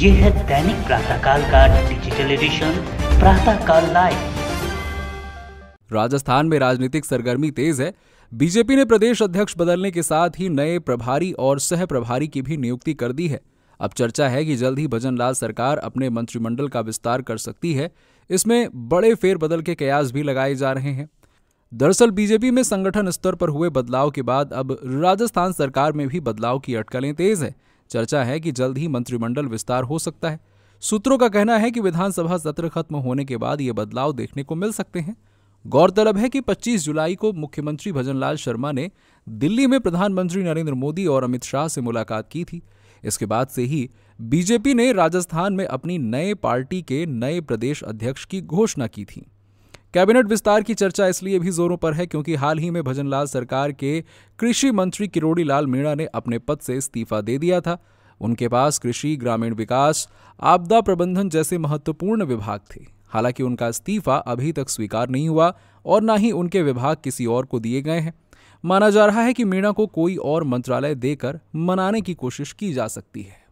ये है दैनिक प्रातःकाल का digital edition Pratahkal live Rajasthan में राजनीतिक सरगर्मी तेज है बीजेपी ने प्रदेश अध्यक्ष बदलने के साथ ही नए प्रभारी और सह प्रभारी की भी नियुक्ति कर दी है अब चर्चा है कि जल्द ही लाल सरकार अपने मंत्रिमंडल का विस्तार कर सकती है इसमें बड़े फेरबदल के कयास भी लगाए जा रहे हैं दरअसल बीजेपी में संगठन स्तर पर हुए बदलाव के बाद अब राजस्थान सरकार में भी बदलाव की अटकलें तेज हैं चर्चा है कि जल्द ही मंत्रिमंडल विस्तार हो सकता है सूत्रों का कहना है कि विधानसभा सत्र खत्म होने के बाद ये बदलाव देखने को मिल सकते हैं गौरतलब है कि 25 जुलाई को मुख्यमंत्री भजनलाल शर्मा ने दिल्ली में प्रधानमंत्री नरेंद्र मोदी और अमित शाह से मुलाकात की थी इसके बाद से ही बीजेपी ने राजस्थान में अपनी नए पार्टी के नए प्रदेश अध्यक्ष की घोषणा की थी कैबिनेट विस्तार की चर्चा इसलिए भी जोरों पर है क्योंकि हाल ही में भजनलाल सरकार के कृषि मंत्री किरोड़ी लाल मीणा ने अपने पद से इस्तीफा दे दिया था उनके पास कृषि ग्रामीण विकास आपदा प्रबंधन जैसे महत्वपूर्ण विभाग थे हालांकि उनका इस्तीफा अभी तक स्वीकार नहीं हुआ और ना ही उनके विभाग किसी और को दिए गए हैं माना जा रहा है कि मीणा को कोई और मंत्रालय देकर मनाने की कोशिश की जा सकती है